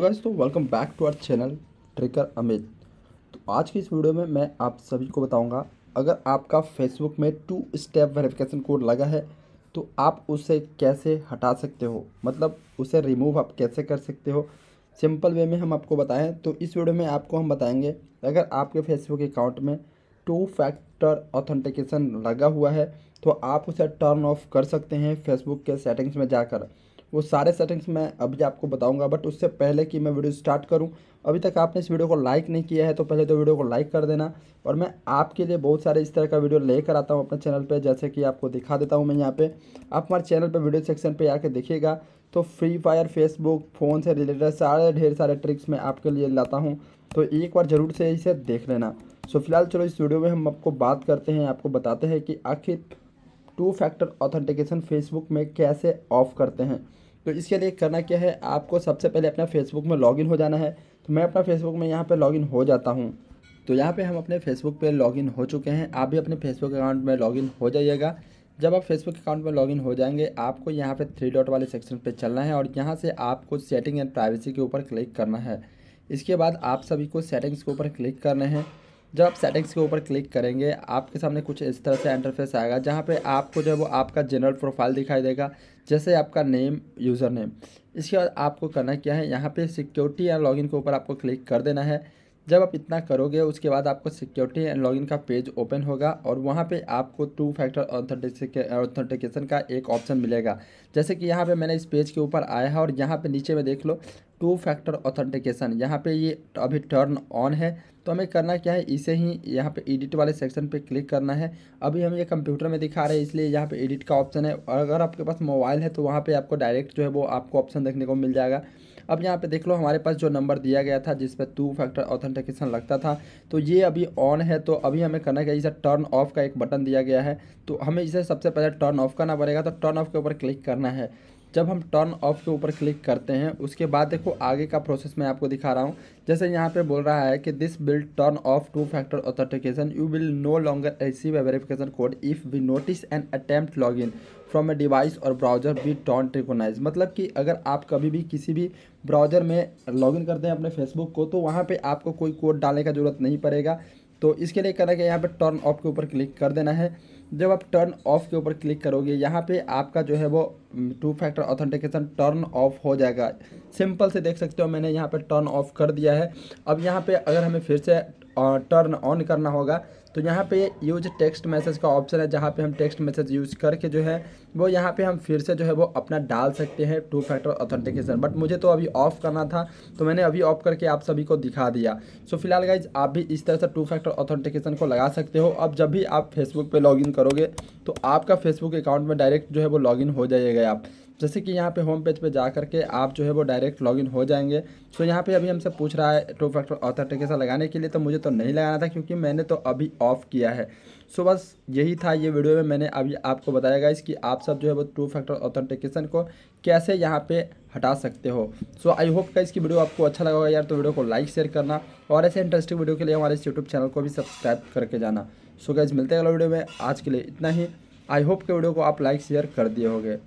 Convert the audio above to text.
guys तो welcome back to our channel tricker Amit तो आज की इस वीडियो में मैं आप सभी को बताऊंगा अगर आपका फेसबुक में टू स्टेप वेरिफिकेशन कोड लगा है तो आप उसे कैसे हटा सकते हो मतलब उसे रिमूव आप कैसे कर सकते हो सिंपल वे में हम आपको बताएं तो इस वीडियो में आपको हम बताएंगे अगर आपके फेसबुक अकाउंट में टू फैक्टर ऑथेंटिकेशन लगा हुआ है तो आप उसे टर्न ऑफ कर सकते हैं फेसबुक के सेटिंग्स में जाकर वो सारे सेटिंग्स मैं अभी आपको बताऊंगा बट उससे पहले कि मैं वीडियो स्टार्ट करूं अभी तक आपने इस वीडियो को लाइक नहीं किया है तो पहले तो वीडियो को लाइक कर देना और मैं आपके लिए बहुत सारे इस तरह का वीडियो लेकर आता हूँ अपने चैनल पर जैसे कि आपको दिखा देता हूँ मैं यहाँ पर आप हमारे चैनल पर वीडियो सेक्शन पर आकर देखिएगा तो फ्री फायर फेसबुक फ़ोन से रिलेटेड सारे ढेर सारे ट्रिक्स मैं आपके लिए लाता हूँ तो एक बार ज़रूर से इसे देख लेना सो फिलहाल चलो इस वीडियो में हम आपको बात करते हैं आपको बताते हैं कि आखिर टू फैक्टर ऑथेंटिकेशन फेसबुक में कैसे ऑफ़ करते हैं तो इसके लिए करना क्या है आपको सबसे पहले अपना फेसबुक में लॉगिन हो जाना है तो मैं अपना फेसबुक में यहाँ पर लॉगिन हो जाता हूँ तो यहाँ पे हम अपने फेसबुक पे लॉगिन हो चुके हैं आप भी अपने फेसबुक अकाउंट में लॉगिन हो जाइएगा जब आप फेसबुक अकाउंट में लॉगिन हो जाएंगे आपको यहाँ पे थ्री डॉट वाले सेक्शन पे चलना है और यहाँ से आपको सेटिंग एंड प्राइवेसी के ऊपर क्लिक करना है इसके बाद आप सभी को सेटिंग्स के ऊपर क्लिक करना है जब आप सेटिंग्स के ऊपर क्लिक करेंगे आपके सामने कुछ इस तरह से इंटरफेस आएगा जहाँ पे आपको जो है वो आपका जनरल प्रोफाइल दिखाई देगा जैसे आपका नेम यूज़र नेम इसके बाद आपको करना क्या है यहाँ पे सिक्योरिटी या लॉगिन के ऊपर आपको क्लिक कर देना है जब आप इतना करोगे उसके बाद आपको सिक्योरिटी एंड लॉगिन का पेज ओपन होगा और वहाँ पे आपको टू फैक्टर ऑथेंटिकेशन का एक ऑप्शन मिलेगा जैसे कि यहाँ पे मैंने इस पेज के ऊपर आया है और यहाँ पे नीचे में देख लो टू फैक्टर ऑथेंटिकेशन यहाँ पे ये अभी टर्न ऑन है तो हमें करना क्या है इसे ही यहाँ पे एडिट वाले सेक्शन पे क्लिक करना है अभी हम ये कंप्यूटर में दिखा रहे हैं इसलिए यहाँ पे एडिट का ऑप्शन है और अगर आपके पास मोबाइल है तो वहाँ पे आपको डायरेक्ट जो है वो आपको ऑप्शन देखने को मिल जाएगा अब यहाँ पे देख लो हमारे पास जो नंबर दिया गया था जिस पर टू फैक्टर ऑथेंटिकेशन लगता था तो ये अभी ऑन है तो अभी हमें करना क्या जैसे टर्न ऑफ का एक बटन दिया गया है तो हमें इसे सबसे पहले टर्न ऑफ करना पड़ेगा तो टर्न ऑफ के ऊपर क्लिक करना है जब हम टर्न ऑफ के ऊपर क्लिक करते हैं उसके बाद देखो आगे का प्रोसेस मैं आपको दिखा रहा हूँ जैसे यहाँ पे बोल रहा है कि this will turn off two factor authentication you will no longer receive a verification code if we notice an attempt log in from a device or browser we don't recognize मतलब कि अगर आप कभी भी किसी भी ब्राउजर में login करते हैं अपने फेसबुक को तो वहाँ पे आपको कोई कोड डालने का ज़रूरत नहीं पड़ेगा तो इसके लिए करना है यहाँ पे टर्न ऑफ के ऊपर क्लिक कर देना है जब आप टर्न ऑफ के ऊपर क्लिक करोगे यहाँ पे आपका जो है वो two factor authentication turn off हो जाएगा सिंपल से देख सकते हो मैंने यहाँ पे टर्न ऑफ कर दिया है अब यहाँ पे अगर हमें फिर से टर्न ऑन करना होगा तो यहाँ पे यूज टेक्स्ट मैसेज का ऑप्शन है जहाँ पे हम टेक्स्ट मैसेज यूज करके जो है वो यहाँ पे हम फिर से जो है वो अपना डाल सकते हैं टू फैक्टर ऑथेंटिकेशन बट मुझे तो अभी ऑफ़ करना था तो मैंने अभी ऑफ करके आप सभी को दिखा दिया सो so, फिलहाल गाइज आप भी इस तरह से टू फैक्टर ऑथेंटिकेशन को लगा सकते हो अब जब भी आप फेसबुक पर लॉग करोगे तो आपका फेसबुक अकाउंट में डायरेक्ट जो है वो लॉगिन हो जाइएगा आप जैसे कि यहाँ पे होम पेज पे जा करके आप जो है वो डायरेक्ट लॉगिन हो जाएंगे सो यहाँ पे अभी हमसे पूछ रहा है टू फैक्टर ऑथेंटिकेशन लगाने के लिए तो मुझे तो नहीं लगाना था क्योंकि मैंने तो अभी ऑफ़ किया है सो बस यही था ये वीडियो में मैंने अभी आपको बताया गया कि आप सब जो है वो टू फैक्टर ऑथेंटिकेशन को कैसे यहाँ पे हटा सकते हो सो आई होप का इसकी वीडियो आपको अच्छा लगा होगा यार तो वीडियो को लाइक शेयर करना और ऐसे इंटरेस्टिंग वीडियो के लिए हमारे इस यूट्यूब चैनल को भी सब्सक्राइब करके जाना सो गाइज मिलते हैं अगला वीडियो में आज के लिए इतना ही आई होप के वीडियो को आप लाइक शेयर कर दिए होगे